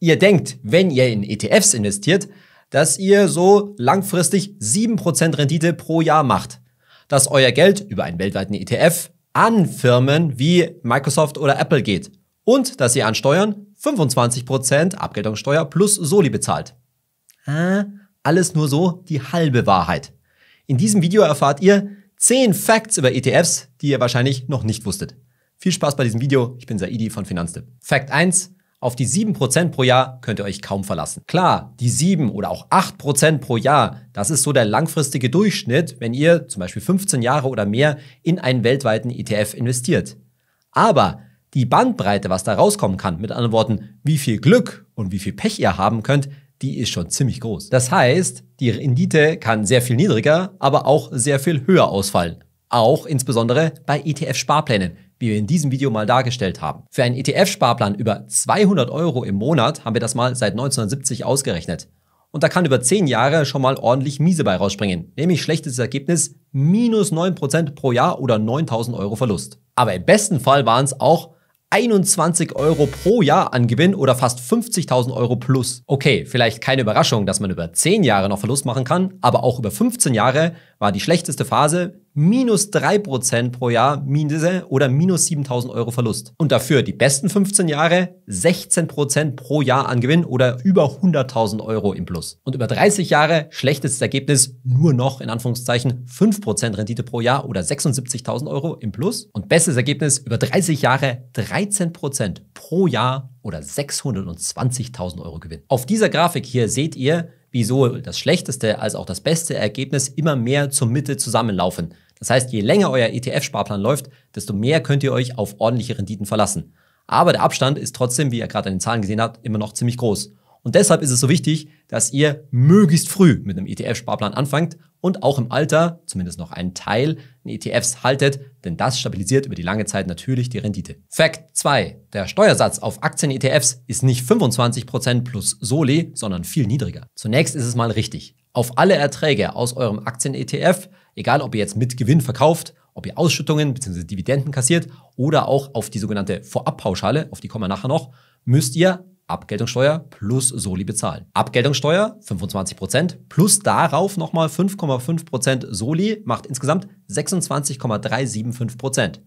ihr denkt, wenn ihr in ETFs investiert, dass ihr so langfristig 7% Rendite pro Jahr macht. Dass euer Geld über einen weltweiten ETF an Firmen wie Microsoft oder Apple geht. Und dass ihr an Steuern 25% Abgeltungssteuer plus Soli bezahlt. Ah, alles nur so die halbe Wahrheit. In diesem Video erfahrt ihr 10 Facts über ETFs, die ihr wahrscheinlich noch nicht wusstet. Viel Spaß bei diesem Video. Ich bin Saidi von Finanztipp. Fact 1. Auf die 7% pro Jahr könnt ihr euch kaum verlassen. Klar, die 7 oder auch 8% pro Jahr, das ist so der langfristige Durchschnitt, wenn ihr zum Beispiel 15 Jahre oder mehr in einen weltweiten ETF investiert. Aber die Bandbreite, was da rauskommen kann, mit anderen Worten, wie viel Glück und wie viel Pech ihr haben könnt, die ist schon ziemlich groß. Das heißt, die Rendite kann sehr viel niedriger, aber auch sehr viel höher ausfallen. Auch insbesondere bei ETF-Sparplänen wie wir in diesem Video mal dargestellt haben. Für einen ETF-Sparplan über 200 Euro im Monat haben wir das mal seit 1970 ausgerechnet. Und da kann über 10 Jahre schon mal ordentlich miese bei rausspringen, nämlich schlechtes Ergebnis minus 9% pro Jahr oder 9000 Euro Verlust. Aber im besten Fall waren es auch 21 Euro pro Jahr an Gewinn oder fast 50.000 Euro plus. Okay, vielleicht keine Überraschung, dass man über 10 Jahre noch Verlust machen kann, aber auch über 15 Jahre war die schlechteste Phase minus 3% pro Jahr Miese oder minus 7000 Euro Verlust. Und dafür die besten 15 Jahre 16% pro Jahr an Gewinn oder über 100.000 Euro im Plus. Und über 30 Jahre schlechtestes Ergebnis nur noch in Anführungszeichen 5% Rendite pro Jahr oder 76.000 Euro im Plus. Und bestes Ergebnis über 30 Jahre 13% pro Jahr oder 620.000 Euro Gewinn. Auf dieser Grafik hier seht ihr, wieso das schlechteste als auch das beste Ergebnis immer mehr zur Mitte zusammenlaufen. Das heißt, je länger euer ETF-Sparplan läuft, desto mehr könnt ihr euch auf ordentliche Renditen verlassen. Aber der Abstand ist trotzdem, wie ihr gerade an den Zahlen gesehen habt, immer noch ziemlich groß. Und deshalb ist es so wichtig, dass ihr möglichst früh mit einem ETF-Sparplan anfangt und auch im Alter zumindest noch einen Teil in ETFs haltet, denn das stabilisiert über die lange Zeit natürlich die Rendite. Fakt 2. Der Steuersatz auf Aktien-ETFs ist nicht 25% plus Soli, sondern viel niedriger. Zunächst ist es mal richtig. Auf alle Erträge aus eurem Aktien-ETF, egal ob ihr jetzt mit Gewinn verkauft, ob ihr Ausschüttungen bzw. Dividenden kassiert oder auch auf die sogenannte Vorabpauschale, auf die kommen wir nachher noch, müsst ihr Abgeltungssteuer plus Soli bezahlen. Abgeltungssteuer 25% plus darauf nochmal 5,5% Soli macht insgesamt 26,375%.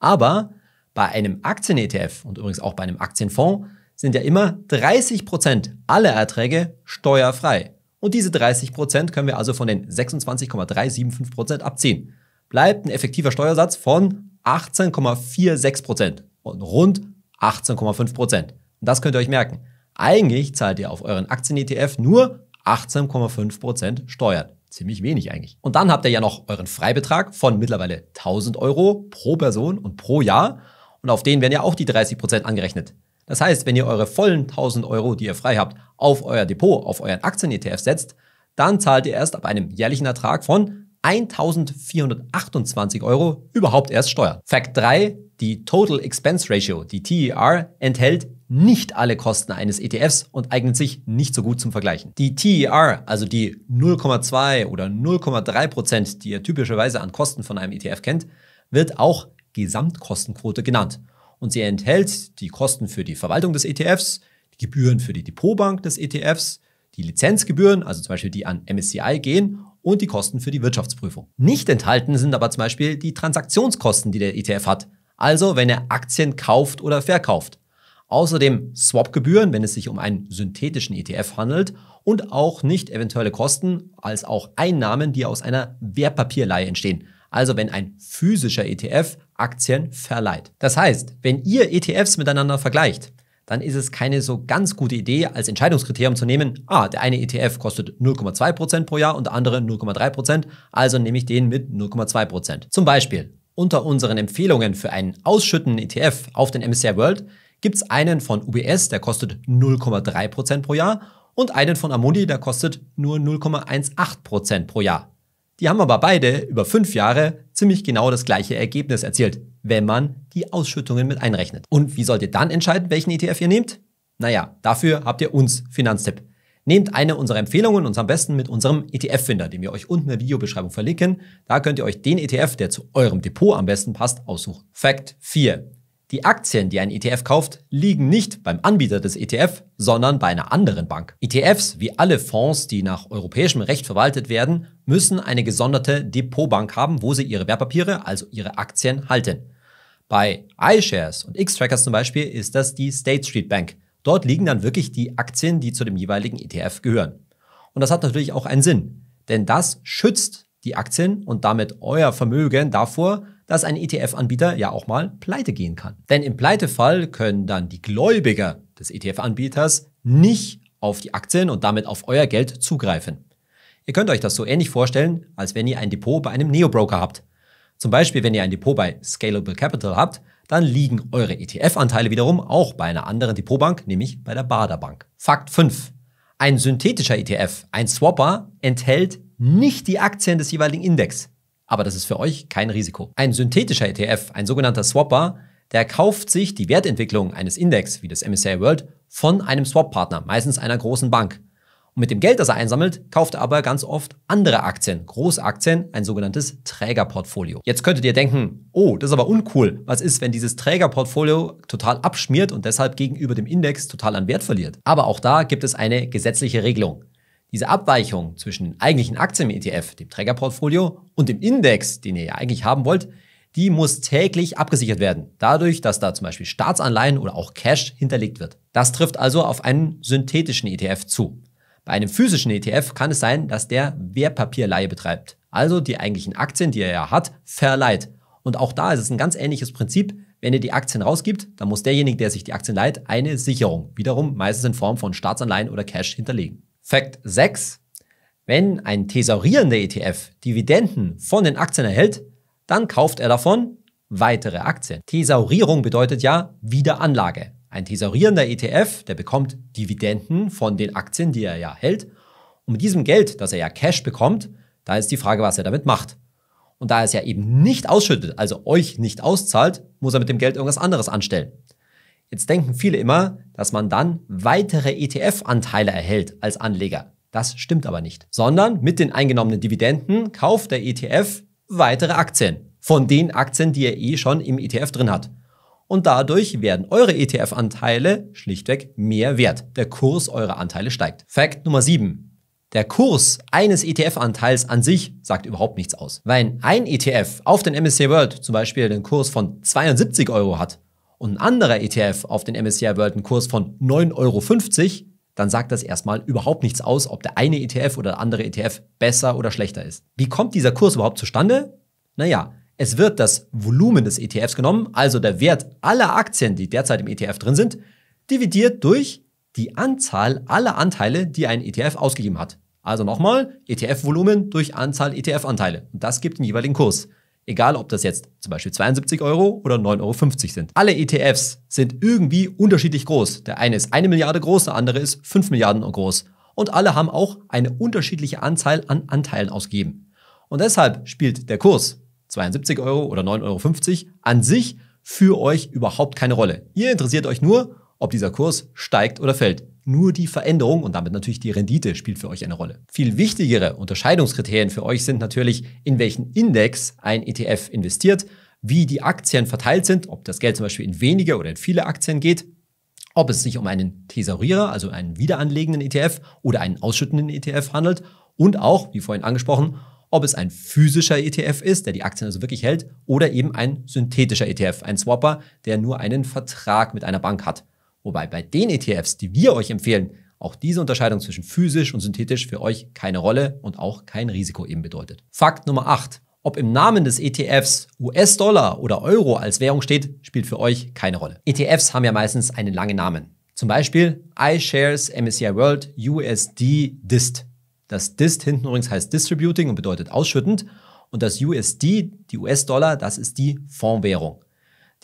Aber bei einem Aktien-ETF und übrigens auch bei einem Aktienfonds sind ja immer 30% aller Erträge steuerfrei. Und diese 30% können wir also von den 26,375% abziehen. Bleibt ein effektiver Steuersatz von 18,46% und rund 18,5%. Und Das könnt ihr euch merken. Eigentlich zahlt ihr auf euren Aktien-ETF nur 18,5% Steuern. Ziemlich wenig eigentlich. Und dann habt ihr ja noch euren Freibetrag von mittlerweile 1000 Euro pro Person und pro Jahr. Und auf den werden ja auch die 30% angerechnet. Das heißt, wenn ihr eure vollen 1000 Euro, die ihr frei habt, auf euer Depot, auf euren Aktien-ETF setzt, dann zahlt ihr erst ab einem jährlichen Ertrag von 1428 Euro überhaupt erst Steuern. Fakt 3, die Total Expense Ratio, die TER, enthält nicht alle Kosten eines ETFs und eignet sich nicht so gut zum Vergleichen. Die TER, also die 0,2 oder 0,3 Prozent, die ihr typischerweise an Kosten von einem ETF kennt, wird auch Gesamtkostenquote genannt. Und sie enthält die Kosten für die Verwaltung des ETFs, die Gebühren für die Depotbank des ETFs, die Lizenzgebühren, also zum Beispiel die an MSCI gehen, und die Kosten für die Wirtschaftsprüfung. Nicht enthalten sind aber zum Beispiel die Transaktionskosten, die der ETF hat, also wenn er Aktien kauft oder verkauft. Außerdem Swapgebühren, wenn es sich um einen synthetischen ETF handelt und auch nicht eventuelle Kosten als auch Einnahmen, die aus einer Wertpapierleihe entstehen. Also wenn ein physischer ETF Aktien verleiht. Das heißt, wenn ihr ETFs miteinander vergleicht, dann ist es keine so ganz gute Idee, als Entscheidungskriterium zu nehmen, ah, der eine ETF kostet 0,2% pro Jahr und der andere 0,3%, also nehme ich den mit 0,2%. Zum Beispiel, unter unseren Empfehlungen für einen ausschüttenden ETF auf den MSCI World gibt es einen von UBS, der kostet 0,3% pro Jahr und einen von Amundi, der kostet nur 0,18% pro Jahr. Die haben aber beide über fünf Jahre ziemlich genau das gleiche Ergebnis erzielt, wenn man die Ausschüttungen mit einrechnet. Und wie sollt ihr dann entscheiden, welchen ETF ihr nehmt? Naja, dafür habt ihr uns Finanztipp. Nehmt eine unserer Empfehlungen und am besten mit unserem ETF-Finder, den wir euch unten in der Videobeschreibung verlinken. Da könnt ihr euch den ETF, der zu eurem Depot am besten passt, aussuchen. Fact 4. Die Aktien, die ein ETF kauft, liegen nicht beim Anbieter des ETF, sondern bei einer anderen Bank. ETFs, wie alle Fonds, die nach europäischem Recht verwaltet werden, müssen eine gesonderte Depotbank haben, wo sie ihre Wertpapiere, also ihre Aktien, halten. Bei iShares und X-Trackers zum Beispiel ist das die State Street Bank. Dort liegen dann wirklich die Aktien, die zu dem jeweiligen ETF gehören. Und das hat natürlich auch einen Sinn, denn das schützt die Aktien und damit euer Vermögen davor, dass ein ETF-Anbieter ja auch mal pleite gehen kann. Denn im Pleitefall können dann die Gläubiger des ETF-Anbieters nicht auf die Aktien und damit auf euer Geld zugreifen. Ihr könnt euch das so ähnlich vorstellen, als wenn ihr ein Depot bei einem Neobroker habt. Zum Beispiel, wenn ihr ein Depot bei Scalable Capital habt, dann liegen eure ETF-Anteile wiederum auch bei einer anderen Depotbank, nämlich bei der Bader Bank. Fakt 5. Ein synthetischer ETF, ein Swapper, enthält nicht die Aktien des jeweiligen Index. Aber das ist für euch kein Risiko. Ein synthetischer ETF, ein sogenannter Swapper, der kauft sich die Wertentwicklung eines Index wie des MSCI World von einem Swap-Partner, meistens einer großen Bank. Und mit dem Geld, das er einsammelt, kauft er aber ganz oft andere Aktien, Großaktien, ein sogenanntes Trägerportfolio. Jetzt könntet ihr denken, oh, das ist aber uncool. Was ist, wenn dieses Trägerportfolio total abschmiert und deshalb gegenüber dem Index total an Wert verliert? Aber auch da gibt es eine gesetzliche Regelung. Diese Abweichung zwischen den eigentlichen Aktien im ETF, dem Trägerportfolio und dem Index, den ihr ja eigentlich haben wollt, die muss täglich abgesichert werden, dadurch, dass da zum Beispiel Staatsanleihen oder auch Cash hinterlegt wird. Das trifft also auf einen synthetischen ETF zu. Bei einem physischen ETF kann es sein, dass der Wertpapierleihe betreibt, also die eigentlichen Aktien, die er ja hat, verleiht. Und auch da ist es ein ganz ähnliches Prinzip. Wenn ihr die Aktien rausgibt, dann muss derjenige, der sich die Aktien leiht, eine Sicherung, wiederum meistens in Form von Staatsanleihen oder Cash hinterlegen. Fakt 6. Wenn ein thesaurierender ETF Dividenden von den Aktien erhält, dann kauft er davon weitere Aktien. Thesaurierung bedeutet ja Wiederanlage. Ein thesaurierender ETF, der bekommt Dividenden von den Aktien, die er ja hält. Und mit diesem Geld, das er ja Cash bekommt, da ist die Frage, was er damit macht. Und da er es ja eben nicht ausschüttet, also euch nicht auszahlt, muss er mit dem Geld irgendwas anderes anstellen. Jetzt denken viele immer, dass man dann weitere ETF-Anteile erhält als Anleger. Das stimmt aber nicht. Sondern mit den eingenommenen Dividenden kauft der ETF weitere Aktien. Von den Aktien, die er eh schon im ETF drin hat und dadurch werden eure ETF-Anteile schlichtweg mehr wert. Der Kurs eurer Anteile steigt. Fakt Nummer 7. Der Kurs eines ETF-Anteils an sich sagt überhaupt nichts aus. Wenn ein ETF auf den MSCI World zum Beispiel den Kurs von 72 Euro hat und ein anderer ETF auf den MSCI World einen Kurs von 9,50 Euro, dann sagt das erstmal überhaupt nichts aus, ob der eine ETF oder der andere ETF besser oder schlechter ist. Wie kommt dieser Kurs überhaupt zustande? Naja, es wird das Volumen des ETFs genommen, also der Wert aller Aktien, die derzeit im ETF drin sind, dividiert durch die Anzahl aller Anteile, die ein ETF ausgegeben hat. Also nochmal, ETF-Volumen durch Anzahl ETF-Anteile. Und das gibt den jeweiligen Kurs. Egal, ob das jetzt zum Beispiel 72 Euro oder 9,50 Euro sind. Alle ETFs sind irgendwie unterschiedlich groß. Der eine ist eine Milliarde groß, der andere ist 5 Milliarden groß. Und alle haben auch eine unterschiedliche Anzahl an Anteilen ausgegeben. Und deshalb spielt der Kurs 72 Euro oder 9,50 Euro, an sich für euch überhaupt keine Rolle. Ihr interessiert euch nur, ob dieser Kurs steigt oder fällt. Nur die Veränderung und damit natürlich die Rendite spielt für euch eine Rolle. Viel wichtigere Unterscheidungskriterien für euch sind natürlich, in welchen Index ein ETF investiert, wie die Aktien verteilt sind, ob das Geld zum Beispiel in wenige oder in viele Aktien geht, ob es sich um einen Thesaurierer, also einen wiederanlegenden ETF oder einen ausschüttenden ETF handelt und auch, wie vorhin angesprochen, ob es ein physischer ETF ist, der die Aktien also wirklich hält, oder eben ein synthetischer ETF, ein Swapper, der nur einen Vertrag mit einer Bank hat. Wobei bei den ETFs, die wir euch empfehlen, auch diese Unterscheidung zwischen physisch und synthetisch für euch keine Rolle und auch kein Risiko eben bedeutet. Fakt Nummer 8. Ob im Namen des ETFs US-Dollar oder Euro als Währung steht, spielt für euch keine Rolle. ETFs haben ja meistens einen langen Namen. Zum Beispiel iShares MSCI World USD DIST. Das Dist hinten übrigens heißt Distributing und bedeutet ausschüttend. Und das USD, die US-Dollar, das ist die Fondswährung.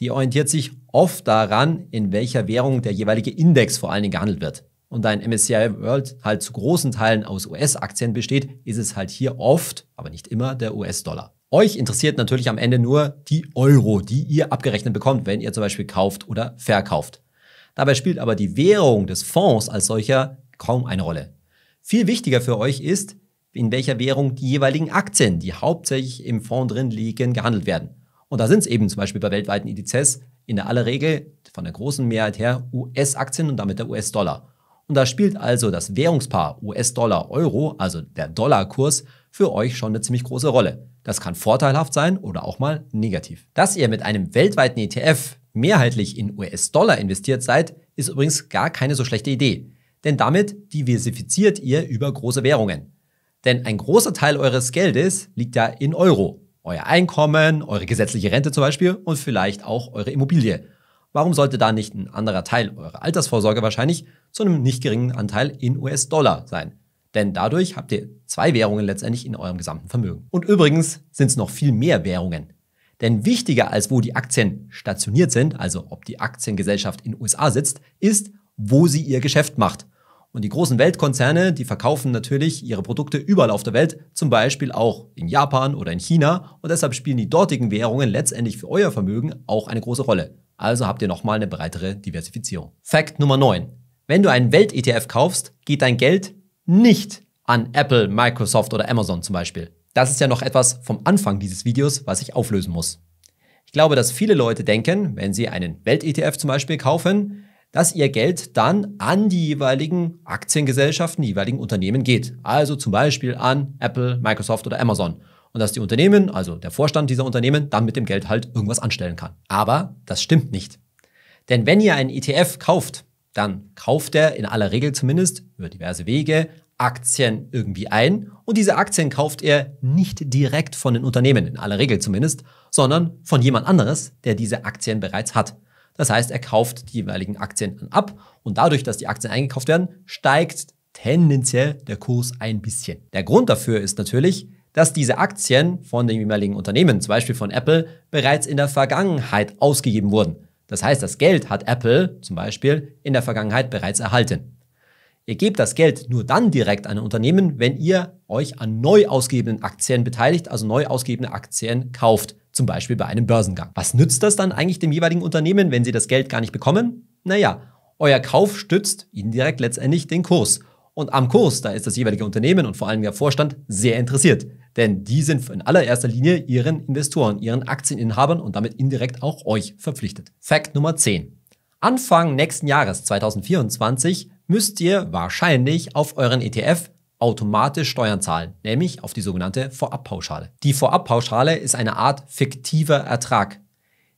Die orientiert sich oft daran, in welcher Währung der jeweilige Index vor allen Dingen gehandelt wird. Und da ein MSCI World halt zu großen Teilen aus US-Aktien besteht, ist es halt hier oft, aber nicht immer, der US-Dollar. Euch interessiert natürlich am Ende nur die Euro, die ihr abgerechnet bekommt, wenn ihr zum Beispiel kauft oder verkauft. Dabei spielt aber die Währung des Fonds als solcher kaum eine Rolle. Viel wichtiger für euch ist, in welcher Währung die jeweiligen Aktien, die hauptsächlich im Fonds drin liegen, gehandelt werden. Und da sind es eben zum Beispiel bei weltweiten Indizes in der aller Regel von der großen Mehrheit her US-Aktien und damit der US-Dollar. Und da spielt also das Währungspaar US-Dollar-Euro, also der Dollarkurs, für euch schon eine ziemlich große Rolle. Das kann vorteilhaft sein oder auch mal negativ. Dass ihr mit einem weltweiten ETF mehrheitlich in US-Dollar investiert seid, ist übrigens gar keine so schlechte Idee denn damit diversifiziert ihr über große Währungen. Denn ein großer Teil eures Geldes liegt ja in Euro. Euer Einkommen, eure gesetzliche Rente zum Beispiel und vielleicht auch eure Immobilie. Warum sollte da nicht ein anderer Teil eurer Altersvorsorge wahrscheinlich zu einem nicht geringen Anteil in US-Dollar sein? Denn dadurch habt ihr zwei Währungen letztendlich in eurem gesamten Vermögen. Und übrigens sind es noch viel mehr Währungen. Denn wichtiger als wo die Aktien stationiert sind, also ob die Aktiengesellschaft in USA sitzt, ist, wo sie ihr Geschäft macht. Und die großen Weltkonzerne, die verkaufen natürlich ihre Produkte überall auf der Welt, zum Beispiel auch in Japan oder in China. Und deshalb spielen die dortigen Währungen letztendlich für euer Vermögen auch eine große Rolle. Also habt ihr nochmal eine breitere Diversifizierung. Fakt Nummer 9. Wenn du einen Welt-ETF kaufst, geht dein Geld nicht an Apple, Microsoft oder Amazon zum Beispiel. Das ist ja noch etwas vom Anfang dieses Videos, was ich auflösen muss. Ich glaube, dass viele Leute denken, wenn sie einen Welt-ETF zum Beispiel kaufen, dass ihr Geld dann an die jeweiligen Aktiengesellschaften, die jeweiligen Unternehmen geht. Also zum Beispiel an Apple, Microsoft oder Amazon. Und dass die Unternehmen, also der Vorstand dieser Unternehmen, dann mit dem Geld halt irgendwas anstellen kann. Aber das stimmt nicht. Denn wenn ihr einen ETF kauft, dann kauft er in aller Regel zumindest über diverse Wege Aktien irgendwie ein und diese Aktien kauft er nicht direkt von den Unternehmen, in aller Regel zumindest, sondern von jemand anderes, der diese Aktien bereits hat. Das heißt, er kauft die jeweiligen Aktien dann ab und dadurch, dass die Aktien eingekauft werden, steigt tendenziell der Kurs ein bisschen. Der Grund dafür ist natürlich, dass diese Aktien von den jeweiligen Unternehmen, zum Beispiel von Apple, bereits in der Vergangenheit ausgegeben wurden. Das heißt, das Geld hat Apple zum Beispiel in der Vergangenheit bereits erhalten. Ihr gebt das Geld nur dann direkt an ein Unternehmen, wenn ihr euch an neu ausgegebenen Aktien beteiligt, also neu ausgegebene Aktien kauft zum Beispiel bei einem Börsengang. Was nützt das dann eigentlich dem jeweiligen Unternehmen, wenn sie das Geld gar nicht bekommen? Naja, euer Kauf stützt indirekt letztendlich den Kurs. Und am Kurs, da ist das jeweilige Unternehmen und vor allem der Vorstand sehr interessiert. Denn die sind in allererster Linie ihren Investoren, ihren Aktieninhabern und damit indirekt auch euch verpflichtet. Fakt Nummer 10. Anfang nächsten Jahres 2024 müsst ihr wahrscheinlich auf euren ETF automatisch Steuern zahlen, nämlich auf die sogenannte Vorabpauschale. Die Vorabpauschale ist eine Art fiktiver Ertrag.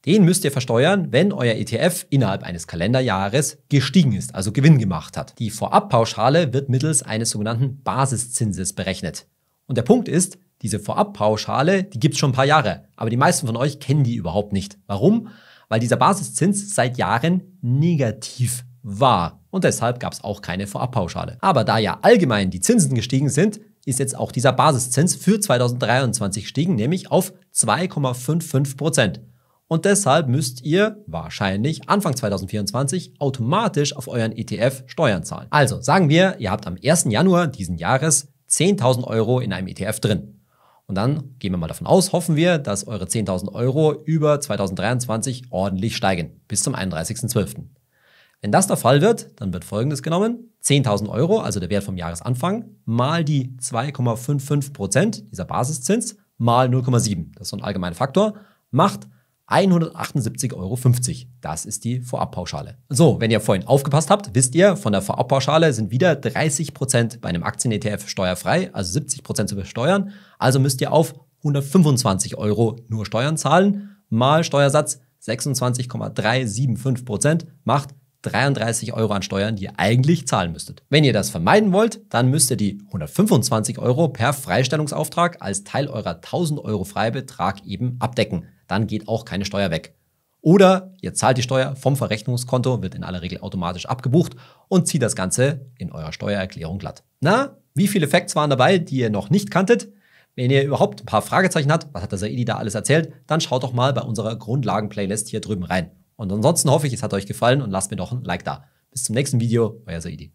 Den müsst ihr versteuern, wenn euer ETF innerhalb eines Kalenderjahres gestiegen ist, also Gewinn gemacht hat. Die Vorabpauschale wird mittels eines sogenannten Basiszinses berechnet. Und der Punkt ist, diese Vorabpauschale, die gibt es schon ein paar Jahre, aber die meisten von euch kennen die überhaupt nicht. Warum? Weil dieser Basiszins seit Jahren negativ war und deshalb gab es auch keine Vorabpauschale. Aber da ja allgemein die Zinsen gestiegen sind, ist jetzt auch dieser Basiszins für 2023 gestiegen, nämlich auf 2,55 Prozent. Und deshalb müsst ihr wahrscheinlich Anfang 2024 automatisch auf euren ETF Steuern zahlen. Also sagen wir, ihr habt am 1. Januar diesen Jahres 10.000 Euro in einem ETF drin. Und dann gehen wir mal davon aus, hoffen wir, dass eure 10.000 Euro über 2023 ordentlich steigen, bis zum 31.12. Wenn das der Fall wird, dann wird Folgendes genommen. 10.000 Euro, also der Wert vom Jahresanfang, mal die 2,55 Prozent, dieser Basiszins, mal 0,7, das ist so ein allgemeiner Faktor, macht 178,50 Euro. Das ist die Vorabpauschale. So, wenn ihr vorhin aufgepasst habt, wisst ihr, von der Vorabpauschale sind wieder 30% Prozent bei einem Aktien-ETF steuerfrei, also 70% Prozent zu besteuern. Also müsst ihr auf 125 Euro nur Steuern zahlen, mal Steuersatz 26,375% Prozent macht 33 Euro an Steuern, die ihr eigentlich zahlen müsstet. Wenn ihr das vermeiden wollt, dann müsst ihr die 125 Euro per Freistellungsauftrag als Teil eurer 1000 Euro Freibetrag eben abdecken. Dann geht auch keine Steuer weg. Oder ihr zahlt die Steuer vom Verrechnungskonto, wird in aller Regel automatisch abgebucht und zieht das Ganze in eurer Steuererklärung glatt. Na, wie viele Facts waren dabei, die ihr noch nicht kanntet? Wenn ihr überhaupt ein paar Fragezeichen habt, was hat der Saidi da alles erzählt, dann schaut doch mal bei unserer Grundlagen-Playlist hier drüben rein. Und ansonsten hoffe ich, es hat euch gefallen und lasst mir doch ein Like da. Bis zum nächsten Video, euer Saidi.